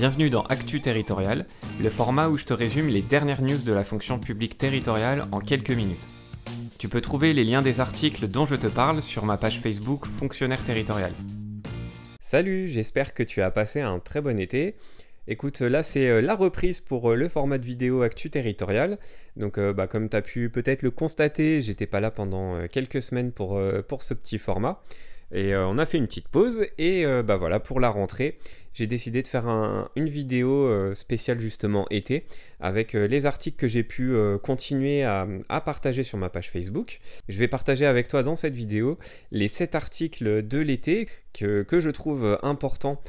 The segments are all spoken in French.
Bienvenue dans Actu Territorial, le format où je te résume les dernières news de la fonction publique territoriale en quelques minutes. Tu peux trouver les liens des articles dont je te parle sur ma page Facebook Fonctionnaire Territorial. Salut, j'espère que tu as passé un très bon été. Écoute, là c'est euh, la reprise pour euh, le format de vidéo Actu Territorial. Donc euh, bah, comme tu as pu peut-être le constater, j'étais pas là pendant quelques semaines pour, pour ce petit format. Et euh, on a fait une petite pause et euh, bah voilà, pour la rentrée, j'ai décidé de faire une vidéo euh, spéciale justement été avec les articles que j'ai pu continuer à, partager sur ma page Facebook. Je vais partager avec toi dans cette vidéo les 7 articles de l'été que, que je trouve importants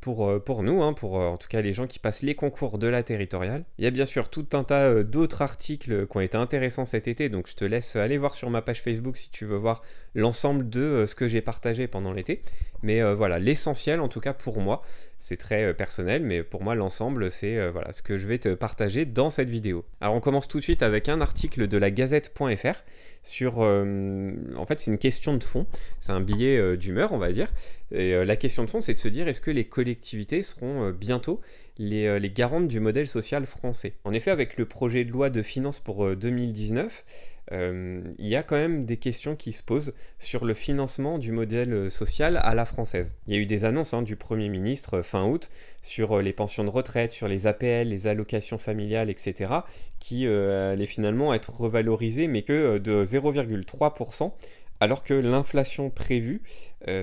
pour, euh, pour nous, hein, pour euh, en tout cas les gens qui passent les concours de la territoriale. Il y a bien sûr tout un tas euh, d'autres articles qui ont été intéressants cet été, donc je te laisse aller voir sur ma page Facebook si tu veux voir l'ensemble de ce que j'ai partagé pendant l'été. Mais voilà, l'essentiel en tout cas pour moi, c'est très euh, personnel, mais pour moi l'ensemble c'est euh, voilà ce que je vais te partager dans cette vidéo. Alors on commence tout de suite avec un article de la Gazette.fr sur, euh, en fait c'est une question de fond, c'est un billet d'humeur on va dire, et la question de fond c'est de se dire est-ce que les collectivités seront bientôt les, les, garantes du modèle social français. En effet avec le projet de loi de finances pour 2019, euh, il y a quand même des questions qui se posent sur le financement du modèle euh, social à la française. Il y a eu des annonces hein, du Premier ministre euh, fin août sur les pensions de retraite, sur les APL, les allocations familiales, etc., qui allaient finalement être revalorisées, mais que de 0,3% alors que l'inflation prévue,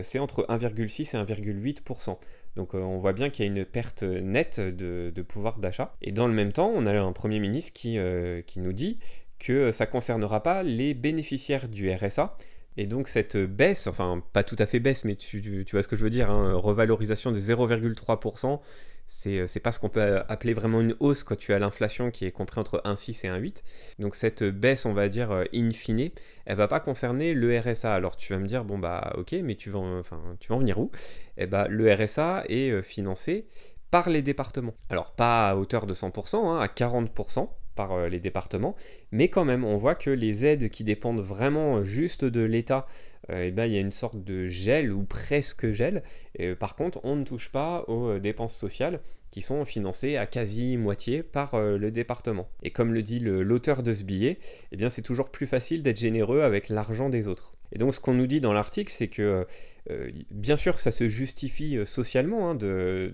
c'est entre 1,6 et 1,8%. Donc on voit bien qu'il y a une perte nette de, pouvoir d'achat. Et dans le même temps, on a un Premier ministre qui nous dit que ça concernera pas les bénéficiaires du RSA. Et donc cette baisse, enfin pas tout à fait baisse, mais tu, vois ce que je veux dire, hein, revalorisation de 0,3%, euh, c'est pas ce qu'on peut appeler vraiment une hausse quand tu as l'inflation qui est compris entre 1,6 et 1,8. Donc cette baisse, on va dire, euh, in fine, elle va pas concerner le RSA. Alors tu vas me dire, bon bah ok, mais tu vas, enfin, en venir où Eh bah le RSA est euh, financé par les départements. Alors pas à hauteur de 100%, hein, à 40% par euh, les départements, mais quand même, on voit que les aides qui dépendent vraiment euh, juste de l'État, euh, eh ben, il y a une sorte de gel ou presque gel. Et, par contre, on ne touche pas aux dépenses sociales qui sont financées à quasi moitié par le département. Et comme le dit l'auteur de ce billet, eh bien, c'est toujours plus facile d'être généreux avec l'argent des autres. Et donc ce qu'on nous dit dans l'article, c'est que bien sûr ça se justifie socialement hein, de,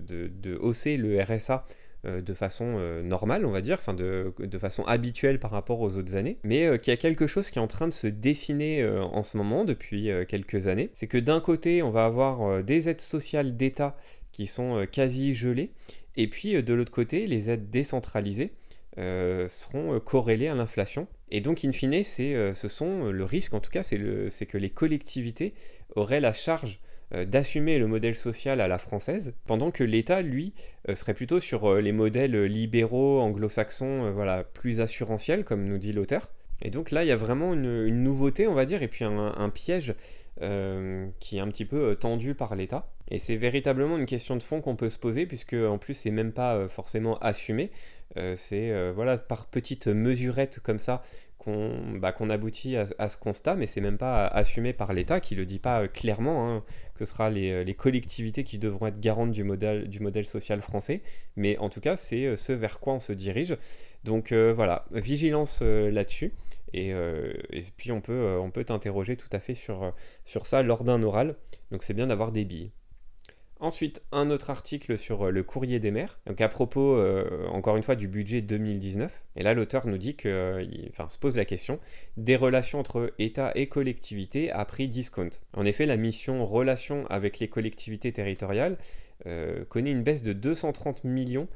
hausser le RSA euh, de façon euh, normale, on va dire, enfin de, façon habituelle par rapport aux autres années, mais euh, qu'il y a quelque chose qui est en train de se dessiner en ce moment depuis quelques années. C'est que d'un côté, on va avoir des aides sociales d'État qui sont quasi gelées, et puis de l'autre côté, les aides décentralisées seront corrélées à l'inflation. Et donc, in fine, ce sont le risque, en tout cas, c'est que les collectivités auraient la charge euh, d'assumer le modèle social à la française, pendant que l'État, lui, euh, serait plutôt sur euh, les modèles libéraux, anglo-saxons, voilà, plus assurantiels, comme nous dit l'auteur. Et donc là, il y a vraiment une, nouveauté, on va dire, et puis un, piège qui est un petit peu tendu par l'État. Et c'est véritablement une question de fond qu'on peut se poser, puisque en plus, c'est même pas forcément assumé. c'est voilà par petites mesurettes comme ça bah, qu'on aboutit à, ce constat, mais c'est même pas assumé par l'État qui le dit pas euh, clairement, hein, que ce sera euh, les, collectivités qui devront être garantes du modèle, du modèle social français, mais en tout cas c'est euh, ce vers quoi on se dirige. Donc voilà, vigilance là-dessus, et, puis on peut on peut t'interroger tout à fait sur, sur ça lors d'un oral, donc c'est bien d'avoir des billes. Ensuite, un autre article sur euh, le courrier des maires, donc à propos, euh, encore une fois, du budget 2019. Et là, l'auteur nous dit que, euh, enfin, se pose la question des relations entre État et collectivités à prix discount. En effet, la mission Relations avec les collectivités territoriales connaît une baisse de 230 millions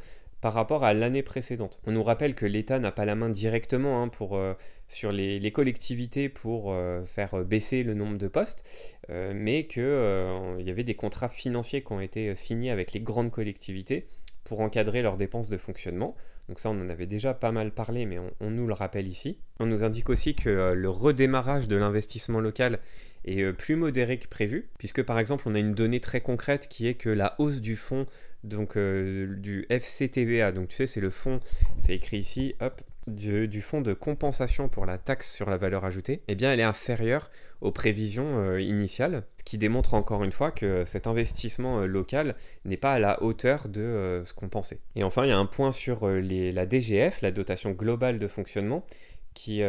par rapport à l'année précédente. On nous rappelle que l'État n'a pas la main directement hein, euh, sur les, collectivités pour euh, faire baisser le nombre de postes, euh, mais qu'il y avait des contrats financiers qui ont été signés avec les grandes collectivités pour encadrer leurs dépenses de fonctionnement. Donc ça, on en avait déjà pas mal parlé, mais on, nous le rappelle ici. On nous indique aussi que euh, le redémarrage de l'investissement local est euh, plus modéré que prévu, puisque par exemple, on a une donnée très concrète qui est que la hausse du fonds donc, euh, du FCTVA, donc tu sais, c'est le fonds, c'est écrit ici, hop, du, fonds de compensation pour la taxe sur la valeur ajoutée, eh bien, elle est inférieure aux prévisions euh, initiales, ce qui démontre encore une fois que cet investissement euh, local n'est pas à la hauteur de euh, ce qu'on pensait. Et enfin, il y a un point sur la DGF, la dotation globale de fonctionnement, qui,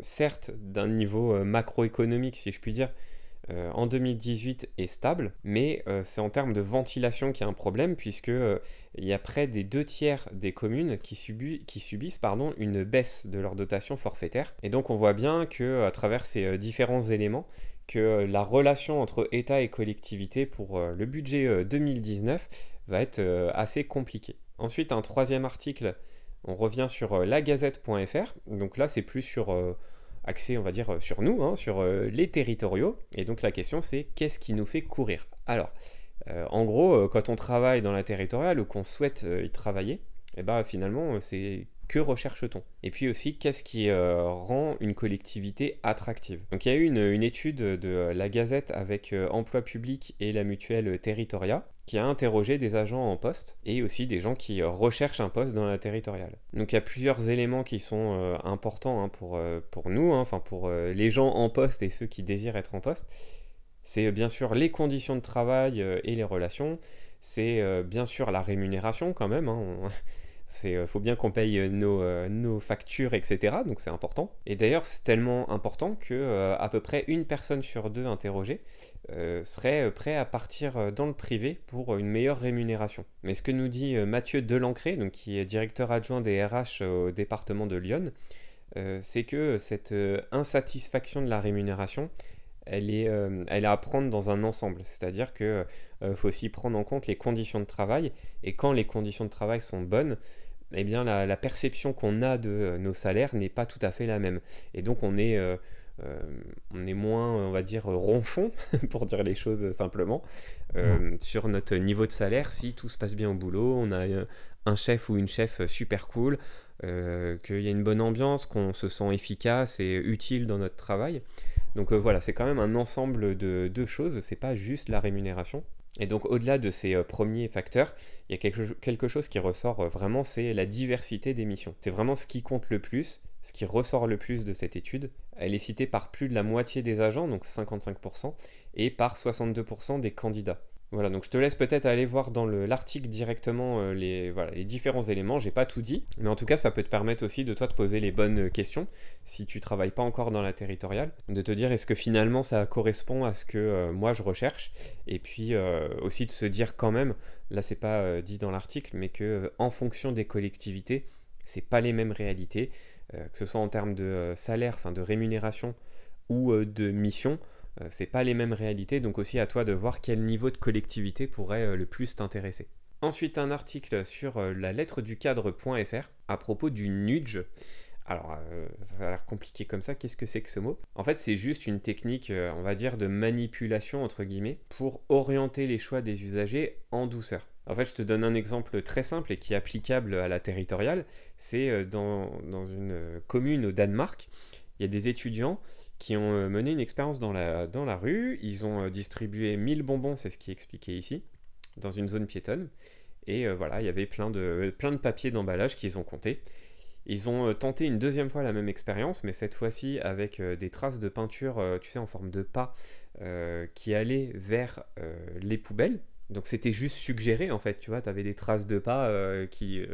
certes, d'un niveau macroéconomique, si je puis dire, euh, en 2018 est stable, mais euh, c'est en termes de ventilation qu'il y a un problème, puisque euh, il y a près des deux tiers des communes qui, qui subissent pardon, une baisse de leur dotation forfaitaire. Et donc on voit bien que à travers ces différents éléments, que la relation entre État et collectivité pour le budget 2019 va être assez compliquée. Ensuite, un troisième article, on revient sur lagazette.fr, donc là c'est plus sur axé, on va dire, sur nous, hein, sur euh, les territoriaux. Et donc la question, c'est qu'est-ce qui nous fait courir Alors, euh, en gros, euh, quand on travaille dans la territoriale ou qu'on souhaite y travailler, et eh ben, finalement, c'est que recherche-t-on Et puis aussi, qu'est-ce qui rend une collectivité attractive Donc il y a eu une, étude de la Gazette avec Emploi public et la mutuelle Territoria qui a interrogé des agents en poste et aussi des gens qui euh, recherchent un poste dans la territoriale. Donc il y a plusieurs éléments qui sont euh, importants hein, pour, euh, pour nous, hein, enfin pour les gens en poste et ceux qui désirent être en poste. C'est bien sûr les conditions de travail et les relations, c'est bien sûr la rémunération quand même. Hein, il euh, faut bien qu'on paye euh, euh, nos, factures, etc. Donc c'est important. Et d'ailleurs, c'est tellement important que à peu près une personne sur deux interrogée serait prêt à partir dans le privé pour une meilleure rémunération. Mais ce que nous dit Mathieu Delancré, donc, qui est directeur adjoint des RH au département de Lyon, c'est que cette insatisfaction de la rémunération, elle est, à prendre dans un ensemble. C'est-à-dire qu'il faut aussi prendre en compte les conditions de travail. Et quand les conditions de travail sont bonnes, eh bien la, perception qu'on a de euh, nos salaires n'est pas tout à fait la même. Et donc on est, euh, euh, on est moins, on va dire, ronchon, pour dire les choses simplement, sur notre niveau de salaire si tout se passe bien au boulot, on a un chef ou une chef super cool, qu'il y a une bonne ambiance, qu'on se sent efficace et utile dans notre travail. Donc voilà, c'est quand même un ensemble de deux choses, c'est pas juste la rémunération. Et donc au-delà de ces euh, premiers facteurs, il y a quelque, chose qui ressort euh, vraiment, c'est la diversité des missions. C'est vraiment ce qui compte le plus, ce qui ressort le plus de cette étude. Elle est citée par plus de la moitié des agents, donc 55%, et par 62% des candidats. Voilà, donc je te laisse peut-être aller voir dans l'article directement euh, les, différents éléments. J'ai pas tout dit, mais en tout cas, ça peut te permettre aussi de toi de poser les bonnes euh, questions si tu travailles pas encore dans la territoriale, de te dire est-ce que finalement ça correspond à ce que euh, moi je recherche, et puis aussi de se dire quand même, là c'est pas dit dans l'article, mais que en fonction des collectivités, c'est pas les mêmes réalités, que ce soit en termes de salaire, enfin de rémunération ou de mission. Euh, c'est pas les mêmes réalités, donc aussi à toi de voir quel niveau de collectivité pourrait euh, le plus t'intéresser. Ensuite, un article sur euh, la lettre du cadre.fr à propos du nudge. Alors, ça a l'air compliqué comme ça, qu'est-ce que c'est que ce mot En fait, c'est juste une technique, on va dire, de manipulation, entre guillemets, pour orienter les choix des usagers en douceur. En fait, je te donne un exemple très simple et qui est applicable à la territoriale. C'est dans, dans une commune au Danemark, il y a des étudiants qui ont euh, mené une expérience dans la, dans la rue. Ils ont euh, distribué 1000 bonbons, c'est ce qui est expliqué ici, dans une zone piétonne. Et euh, voilà, il y avait plein de, plein de papiers d'emballage qu'ils ont compté. Ils ont tenté une deuxième fois la même expérience, mais cette fois-ci avec des traces de peinture, tu sais, en forme de pas, qui allaient vers les poubelles. Donc c'était juste suggéré, en fait, tu vois, tu avais des traces de pas qui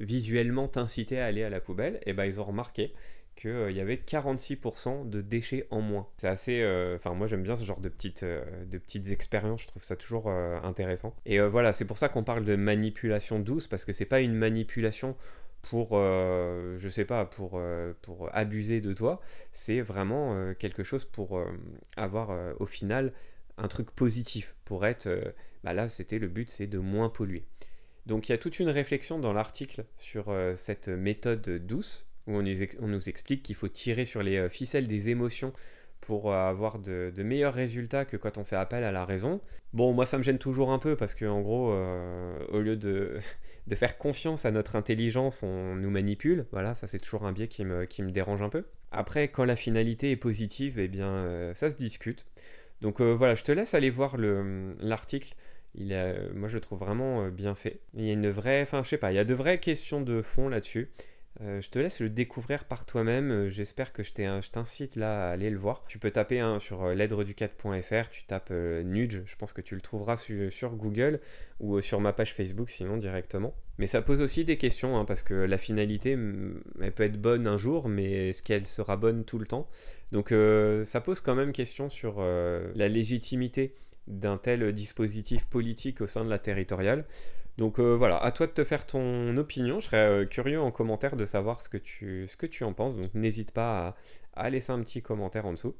visuellement t'incitaient à aller à la poubelle. Et ben ils ont remarqué qu'il euh, y avait 46% de déchets en moins. C'est assez... Euh, enfin, moi j'aime bien ce genre de petites, euh, de petites expériences, je trouve ça toujours intéressant. Et voilà, c'est pour ça qu'on parle de manipulation douce, parce que c'est pas une manipulation pour, je sais pas, pour, pour abuser de toi, c'est vraiment quelque chose pour avoir au final un truc positif, pour être... Bah là, c'était le but, c'est de moins polluer. Donc il y a toute une réflexion dans l'article sur cette méthode douce où on nous, explique qu'il faut tirer sur les euh, ficelles des émotions pour euh, avoir de, meilleurs résultats que quand on fait appel à la raison. Bon, moi ça me gêne toujours un peu parce que en gros, euh, au lieu de, faire confiance à notre intelligence, on nous manipule. Voilà, ça c'est toujours un biais qui me, dérange un peu. Après, quand la finalité est positive, eh bien ça se discute. Donc voilà, je te laisse aller voir mm, l'article. moi je le trouve vraiment bien fait. Il y a une vraie, enfin je sais pas, il y a de vraies questions de fond là-dessus. Euh, je te laisse le découvrir par toi-même. Euh, j'espère que je t'incite là à aller le voir. Tu peux taper hein, sur euh, l'aidreducat.fr, tu tapes Nudge, je pense que tu le trouveras sur Google ou sur ma page Facebook sinon directement. Mais ça pose aussi des questions hein, parce que la finalité, elle peut être bonne un jour, mais est-ce qu'elle sera bonne tout le temps Donc ça pose quand même question sur la légitimité d'un tel dispositif politique au sein de la territoriale. Donc euh, voilà, à toi de te faire ton opinion. Je serais euh, curieux en commentaire de savoir ce que tu, ce que tu en penses. Donc n'hésite pas à, laisser un petit commentaire en dessous.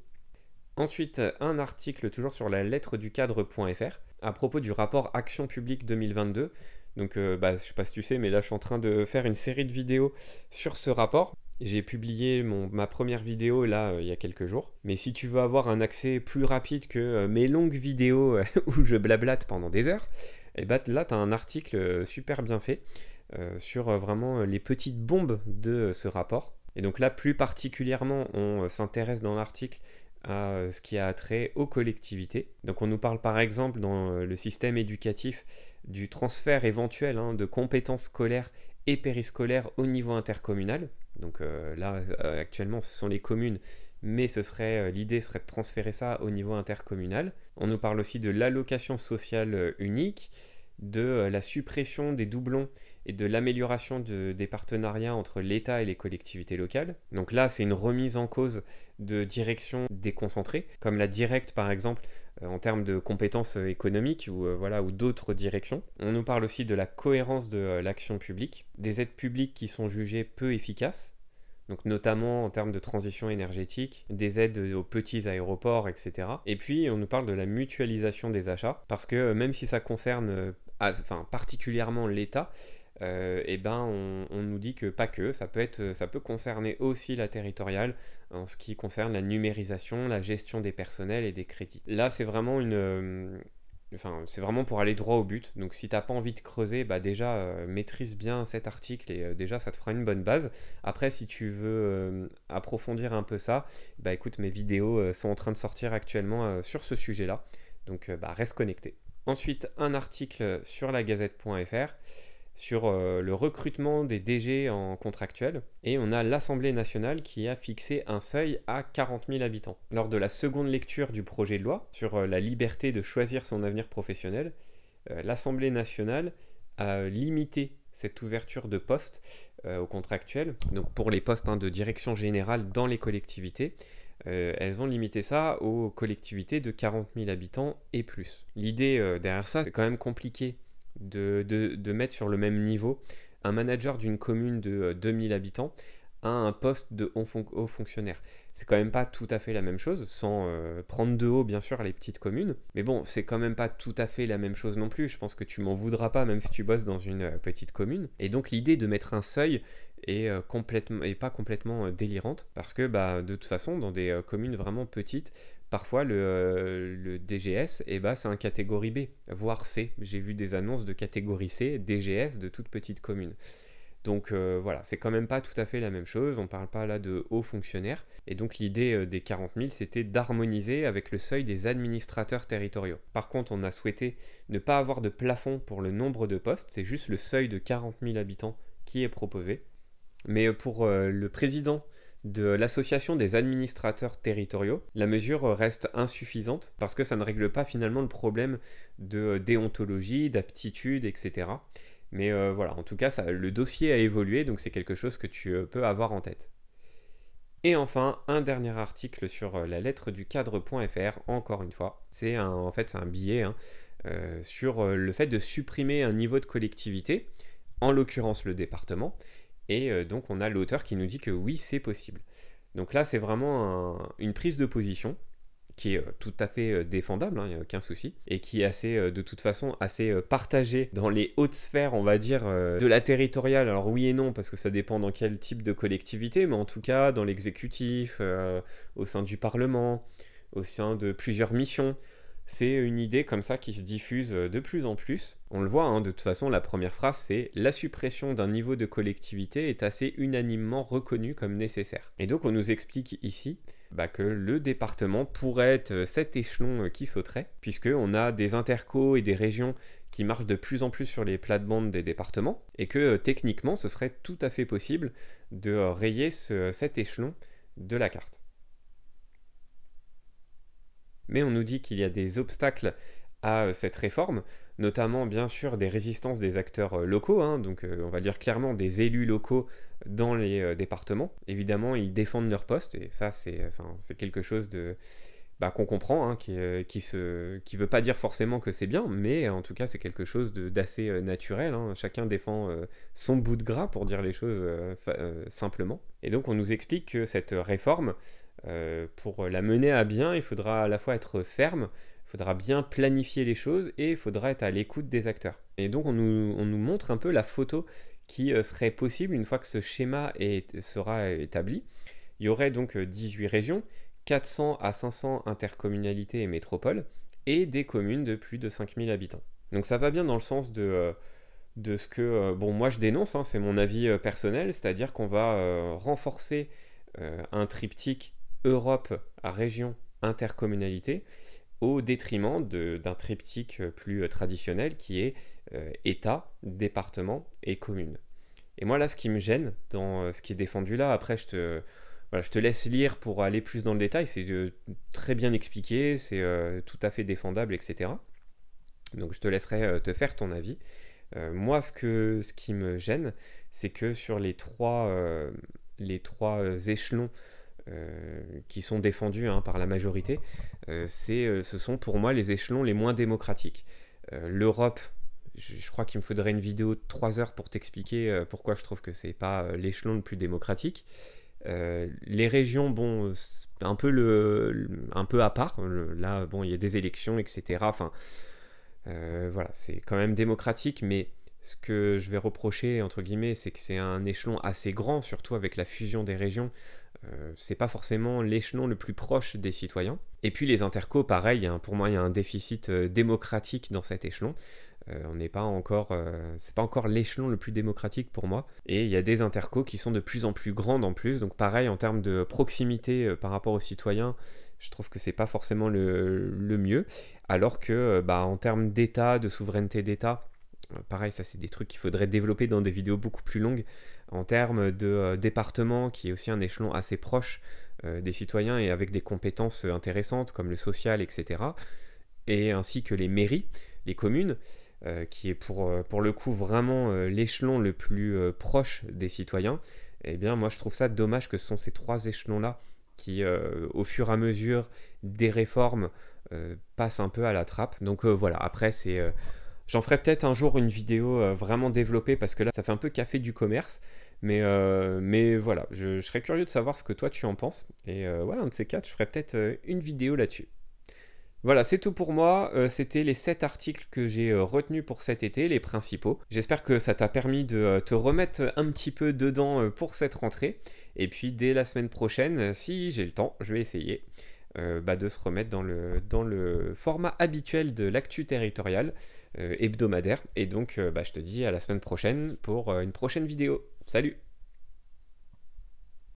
Ensuite, un article toujours sur la lettre du cadre.fr à propos du rapport Action publique 2022. Donc je euh, bah, je sais pas si tu sais, mais là je suis en train de faire une série de vidéos sur ce rapport. J'ai publié mon, ma première vidéo là il y a quelques jours. Mais si tu veux avoir un accès plus rapide que mes longues vidéos où je blablate pendant des heures, et bah là, tu as un article euh, super bien fait euh, sur euh, vraiment les petites bombes de ce rapport. Et donc là, plus particulièrement, on s'intéresse dans l'article à ce qui a trait aux collectivités. Donc on nous parle par exemple dans le système éducatif du transfert éventuel hein, de compétences scolaires et périscolaires au niveau intercommunal. Donc là, actuellement, ce sont les communes, mais ce serait l'idée serait de transférer ça au niveau intercommunal. On nous parle aussi de l'allocation sociale euh, unique, de euh, la suppression des doublons et de l'amélioration des partenariats entre l'État et les collectivités locales. Donc là, c'est une remise en cause de directions déconcentrées, comme la directe par exemple euh, en termes de compétences économiques ou, voilà, ou d'autres directions. On nous parle aussi de la cohérence de l'action publique, des aides publiques qui sont jugées peu efficaces, donc notamment en termes de transition énergétique, des aides aux petits aéroports, etc. Et puis on nous parle de la mutualisation des achats, parce que euh, même si ça concerne euh, enfin, particulièrement l'État, euh, eh ben on, on, nous dit que pas que, ça peut, être, ça peut concerner aussi la territoriale en ce qui concerne la numérisation, la gestion des personnels et des crédits. Là c'est vraiment une, Enfin, c'est vraiment pour aller droit au but. Donc si t'as pas envie de creuser, bah déjà euh, maîtrise bien cet article et euh, déjà ça te fera une bonne base. Après, si tu veux euh, approfondir un peu ça, bah écoute, mes vidéos sont en train de sortir actuellement sur ce sujet-là. Donc bah, reste connecté. Ensuite, un article sur la gazette.fr sur euh, le recrutement des DG en contractuel. Et on a l'Assemblée nationale qui a fixé un seuil à 40 000 habitants. Lors de la seconde lecture du projet de loi sur euh, la liberté de choisir son avenir professionnel, euh, l'Assemblée nationale a limité cette ouverture de postes au aux contractuels, donc pour les postes hein, de direction générale dans les collectivités, elles ont limité ça aux collectivités de 40 000 habitants et plus. L'idée derrière ça, c'est quand même compliqué de, mettre sur le même niveau un manager d'une commune de 2000 euh, habitants à un poste de haut fonctionnaire. C'est quand même pas tout à fait la même chose, sans euh, prendre de haut bien sûr les petites communes, mais bon, c'est quand même pas tout à fait la même chose non plus. Je pense que tu m'en voudras pas même si tu bosses dans une euh, petite commune. Et donc l'idée de mettre un seuil est complètement et pas complètement délirante parce que bah de toute façon dans des communes vraiment petites, parfois le, euh, DGS, et eh ben, c'est un catégorie B, voire C. J'ai vu des annonces de catégorie C, DGS de toute petite commune. Donc euh, voilà, c'est quand même pas tout à fait la même chose, on parle pas là de hauts fonctionnaires. Et donc l'idée euh, des 40 000, c'était d'harmoniser avec le seuil des administrateurs territoriaux. Par contre, on a souhaité ne pas avoir de plafond pour le nombre de postes, c'est juste le seuil de 40 000 habitants qui est proposé. Mais pour le président de l'association des administrateurs territoriaux, la mesure reste insuffisante parce que ça ne règle pas finalement le problème de déontologie, d'aptitude, etc. Mais euh, voilà, en tout cas, le dossier a évolué, donc c'est quelque chose que tu euh, peux avoir en tête. Et enfin, un dernier article sur euh, la lettre du cadre.fr, encore une fois. C'est en fait un billet hein, sur le fait de supprimer un niveau de collectivité, en l'occurrence le département, et euh, donc on a l'auteur qui nous dit que oui, c'est possible. Donc là, c'est vraiment une prise de position qui est euh, tout à fait euh, défendable, il hein, n'y a aucun souci, et qui est assez, de toute façon assez partagée dans les hautes sphères, on va dire, de la territoriale. Alors oui et non, parce que ça dépend dans quel type de collectivité, mais en tout cas dans l'exécutif, au sein du Parlement, au sein de plusieurs missions. C'est une idée comme ça qui se diffuse euh, de plus en plus. On le voit, hein, de toute façon, la première phrase, c'est La suppression d'un niveau de collectivité est assez unanimement reconnue comme nécessaire. Et donc on nous explique ici bah, que le département pourrait être euh, cet échelon euh, qui sauterait, puisqu'on a des intercos et des régions qui marchent de plus en plus sur les plates-bandes des départements, et que techniquement, ce serait tout à fait possible de rayer cet échelon de la carte mais on nous dit qu'il y a des obstacles à euh, cette réforme, notamment bien sûr des résistances des acteurs euh, locaux, hein. donc euh, on va dire clairement des élus locaux dans les départements. Évidemment, ils défendent leur poste, et ça c'est enfin, quelque chose de... Bah, qu'on comprend, hein, qui ne qui se... qui veut pas dire forcément que c'est bien, mais en tout cas c'est quelque chose d'assez naturel. Hein. Chacun défend son bout de gras pour dire les choses simplement. Et donc on nous explique que cette réforme euh, pour la mener à bien, il faudra à la fois être ferme, il faudra bien planifier les choses et il faudra être à l'écoute des acteurs. Et donc on nous, montre un peu la photo qui euh, serait possible une fois que ce schéma sera établi. Il y aurait donc 18 euh, régions, 400 à 500 intercommunalités et métropoles, et des communes de plus de 5000 habitants. Donc ça va bien dans le sens de, de ce que, bon moi je dénonce, hein, c'est mon avis personnel, c'est-à-dire qu'on va renforcer un triptyque Europe à région intercommunalité au détriment d'un triptyque plus euh, traditionnel qui est euh, État, département et commune. Et moi là, ce qui me gêne dans euh, ce qui est défendu là, après je te, je te laisse lire pour aller plus dans le détail, c'est très bien expliqué, c'est tout à fait défendable, etc. Donc je te laisserai te faire ton avis. moi, ce, que, ce qui me gêne, c'est que sur les les trois échelons euh, qui sont défendus hein, par la majorité, euh, euh, ce sont pour moi les échelons les moins démocratiques. L'Europe, je, crois qu'il me faudrait une vidéo de 3 heures pour t'expliquer pourquoi je trouve que c'est pas l'échelon le plus démocratique. les régions, bon, un peu, le, un peu à part. là, bon, il y a des élections, etc. Enfin, voilà, c'est quand même démocratique, mais ce que je vais reprocher, entre guillemets, c'est que c'est un échelon assez grand, surtout avec la fusion des régions. Euh, c'est pas forcément l'échelon le plus proche des citoyens. Et puis les intercos, pareil, hein, pour moi, il y a un déficit euh, démocratique dans cet échelon. Euh, n'est pas encore, c'est pas encore l'échelon le plus démocratique pour moi. Et il y a des intercos qui sont de plus en plus grandes en plus. Donc pareil, en termes de proximité par rapport aux citoyens, je trouve que c'est pas forcément le, mieux. Alors que, bah, en termes d'État, de souveraineté d'État, euh, pareil, ça c'est des trucs qu'il faudrait développer dans des vidéos beaucoup plus longues en termes de euh, département, qui est aussi un échelon assez proche euh, des citoyens et avec des compétences intéressantes comme le social, etc. Et ainsi que les mairies, les communes, qui est pour, pour le coup vraiment l'échelon le plus proche des citoyens. Eh bien, moi je trouve ça dommage que ce sont ces trois échelons-là qui, au fur et à mesure des réformes, passent un peu à la trappe. Donc voilà, après c'est J'en ferai peut-être un jour une vidéo euh, vraiment développée parce que là, ça fait un peu café du commerce. Mais, euh, voilà, je, serais curieux de savoir ce que toi tu en penses. Et voilà, euh, un de ces quatre, je ferai peut-être une vidéo là-dessus. Voilà, c'est tout pour moi. C'était les 7 articles que j'ai retenus pour cet été, les principaux. J'espère que ça t'a permis de te remettre un petit peu dedans pour cette rentrée. Et puis dès la semaine prochaine, si j'ai le temps, je vais essayer bah, de se remettre dans le, dans le format habituel de l'actu territoriale. Euh, hebdomadaire. Et donc, euh, bah, je te dis à la semaine prochaine pour euh, une prochaine vidéo. Salut